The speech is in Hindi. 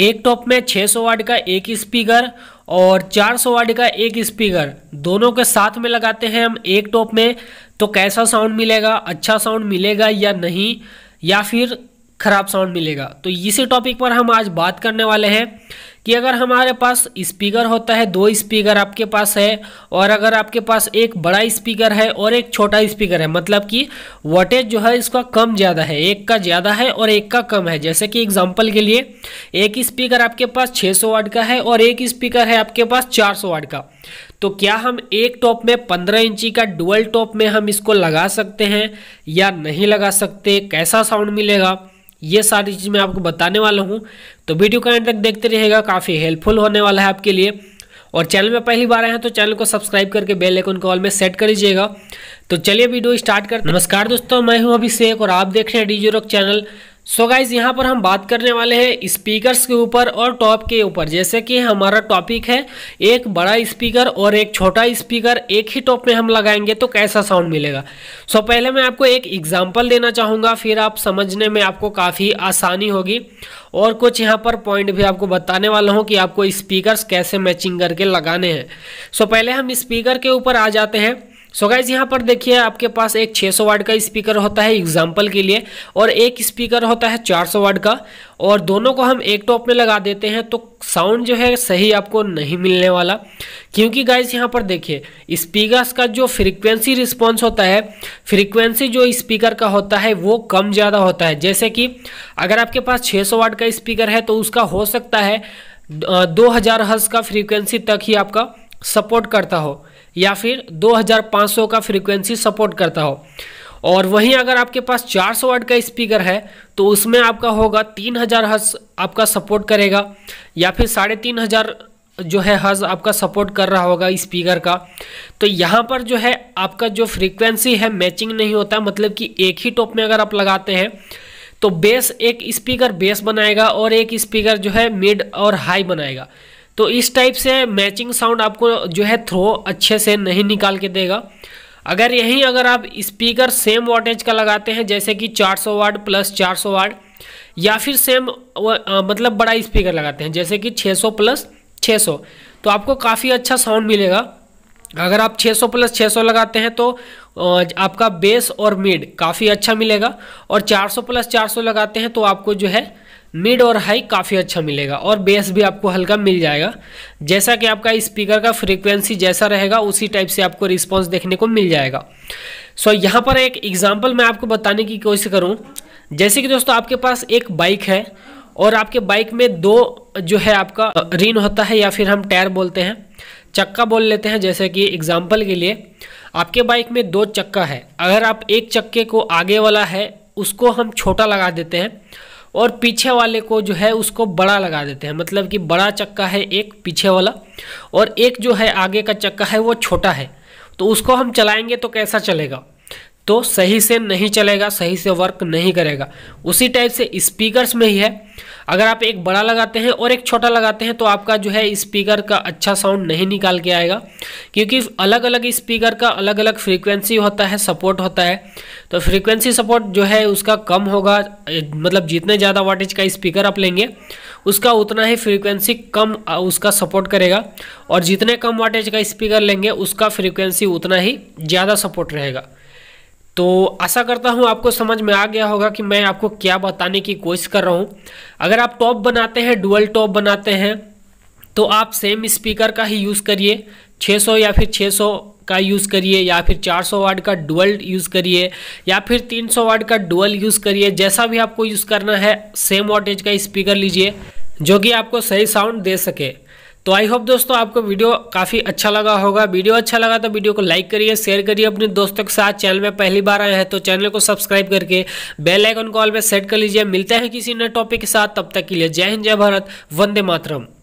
एक टॉप में 600 वाट का एक स्पीकर और 400 वाट का एक स्पीकर दोनों के साथ में लगाते हैं हम एक टॉप में तो कैसा साउंड मिलेगा अच्छा साउंड मिलेगा या नहीं या फिर खराब साउंड मिलेगा तो इसी टॉपिक पर हम आज बात करने वाले हैं कि अगर हमारे पास स्पीकर होता है दो स्पीकर आपके पास है और अगर आपके पास एक बड़ा स्पीकर है और एक छोटा स्पीकर है मतलब कि वोटेज जो है इसका कम ज़्यादा है एक का ज़्यादा है और एक का कम है जैसे कि एग्जाम्पल के लिए एक स्पीकर आपके पास 600 सौ वाट का है और एक स्पीकर है आपके पास 400 सौ वाट का तो क्या हम एक टॉप में पंद्रह इंची का डुअल टॉप में हम इसको लगा सकते हैं या नहीं लगा सकते कैसा साउंड मिलेगा ये सारी चीज़ मैं आपको बताने वाला हूँ तो वीडियो का एंड तक देखते रहिएगा काफ़ी हेल्पफुल होने वाला है आपके लिए और चैनल में पहली बार आए हैं तो चैनल को सब्सक्राइब करके बेल आइकन को ऑल में सेट कर लीजिएगा तो चलिए वीडियो स्टार्ट कर नमस्कार दोस्तों मैं हूं अभिषेक और आप देख रहे हैं डीजो रॉक चैनल सो गाइज यहाँ पर हम बात करने वाले हैं स्पीकर्स के ऊपर और टॉप के ऊपर जैसे कि हमारा टॉपिक है एक बड़ा स्पीकर और एक छोटा स्पीकर एक ही टॉप में हम लगाएंगे तो कैसा साउंड मिलेगा सो so पहले मैं आपको एक एग्जांपल देना चाहूँगा फिर आप समझने में आपको काफ़ी आसानी होगी और कुछ यहाँ पर पॉइंट भी आपको बताने वाला हूँ कि आपको स्पीकर कैसे मैचिंग करके लगाने हैं सो so पहले हम स्पीकर के ऊपर आ जाते हैं सो गाइज यहाँ पर देखिए आपके पास एक 600 सौ वाट का स्पीकर होता है एग्जाम्पल के लिए और एक स्पीकर होता है 400 सौ वाट का और दोनों को हम एक टॉप में लगा देते हैं तो साउंड जो है सही आपको नहीं मिलने वाला क्योंकि गाइज यहाँ पर देखिए स्पीकर्स का जो फ्रीक्वेंसी रिस्पॉन्स होता है फ्रीक्वेंसी जो स्पीकर का होता है वो कम ज़्यादा होता है जैसे कि अगर आपके पास छः सौ वाट का स्पीकर है तो उसका हो सकता है दो हज़ार का फ्रीक्वेंसी तक ही आपका सपोर्ट करता हो या फिर 2500 का फ्रीक्वेंसी सपोर्ट करता हो और वहीं अगर आपके पास 400 सौ का स्पीकर है तो उसमें आपका होगा 3000 हज़ार हज आपका सपोर्ट करेगा या फिर साढ़े तीन हज़ार जो है हज आपका सपोर्ट कर रहा होगा स्पीकर का तो यहाँ पर जो है आपका जो फ्रीक्वेंसी है मैचिंग नहीं होता मतलब कि एक ही टॉप में अगर आप लगाते हैं तो बेस एक स्पीकर बेस बनाएगा और एक स्पीकर जो है मिड और हाई बनाएगा तो इस टाइप से मैचिंग साउंड आपको जो है थ्रो अच्छे से नहीं निकाल के देगा अगर यहीं अगर आप स्पीकर सेम वोल्टेज का लगाते हैं जैसे कि 400 वाट प्लस सौ वार्ड या फिर सेम मतलब बड़ा स्पीकर लगाते हैं जैसे कि 600 प्लस 600 तो आपको काफ़ी अच्छा साउंड मिलेगा अगर आप 600 प्लस 600 लगाते हैं तो आपका बेस और मिड काफ़ी अच्छा मिलेगा और 400 प्लस 400 लगाते हैं तो आपको जो है मिड और हाई काफ़ी अच्छा मिलेगा और बेस भी आपको हल्का मिल जाएगा जैसा कि आपका स्पीकर का फ्रीक्वेंसी जैसा रहेगा उसी टाइप से आपको रिस्पॉन्स देखने को मिल जाएगा सो so, यहाँ पर एक एग्जाम्पल मैं आपको बताने की कोशिश करूँ जैसे कि दोस्तों आपके पास एक बाइक है और आपके बाइक में दो जो है आपका रिन होता है या फिर हम टायर बोलते हैं चक्का बोल लेते हैं जैसे कि एग्जाम्पल के लिए आपके बाइक में दो चक्का है अगर आप एक चक्के को आगे वाला है उसको हम छोटा लगा देते हैं और पीछे वाले को जो है उसको बड़ा लगा देते हैं मतलब कि बड़ा चक्का है एक पीछे वाला और एक जो है आगे का चक्का है वो छोटा है तो उसको हम चलाएंगे तो कैसा चलेगा तो सही से नहीं चलेगा सही से वर्क नहीं करेगा उसी टाइप से स्पीकर्स में ही है अगर आप एक बड़ा लगाते हैं और एक छोटा लगाते हैं तो आपका जो है स्पीकर का अच्छा साउंड नहीं निकाल के आएगा क्योंकि अलग अलग स्पीकर का अलग अलग फ्रीक्वेंसी होता है सपोर्ट होता है तो फ्रीक्वेंसी सपोर्ट जो है उसका कम होगा मतलब जितने ज़्यादा वाटेज का स्पीकर आप लेंगे उसका उतना ही फ्रीक्वेंसी कम उसका सपोर्ट करेगा और जितने कम वाटेज का स्पीकर लेंगे उसका फ्रीक्वेंसी उतना ही ज़्यादा सपोर्ट रहेगा तो आशा करता हूँ आपको समझ में आ गया होगा कि मैं आपको क्या बताने की कोशिश कर रहा हूँ अगर आप टॉप बनाते हैं डुअल टॉप बनाते हैं तो आप सेम स्पीकर का ही यूज़ करिए 600 या फिर 600 का यूज़ करिए या फिर 400 वार्ड का डुअल यूज़ करिए या फिर 300 वार्ड का डुअल यूज़ करिए जैसा भी आपको यूज़ करना है सेम वोटेज का स्पीकर लीजिए जो कि आपको सही साउंड दे सके तो आई होप दोस्तों आपको वीडियो काफ़ी अच्छा लगा होगा वीडियो अच्छा लगा तो वीडियो को लाइक करिए शेयर करिए अपने दोस्तों के साथ चैनल में पहली बार आए हैं तो चैनल को सब्सक्राइब करके बेल आइकन कॉल में सेट कर लीजिए मिलते हैं किसी नए टॉपिक के साथ तब तक के लिए जय हिंद जय भारत वंदे मातरम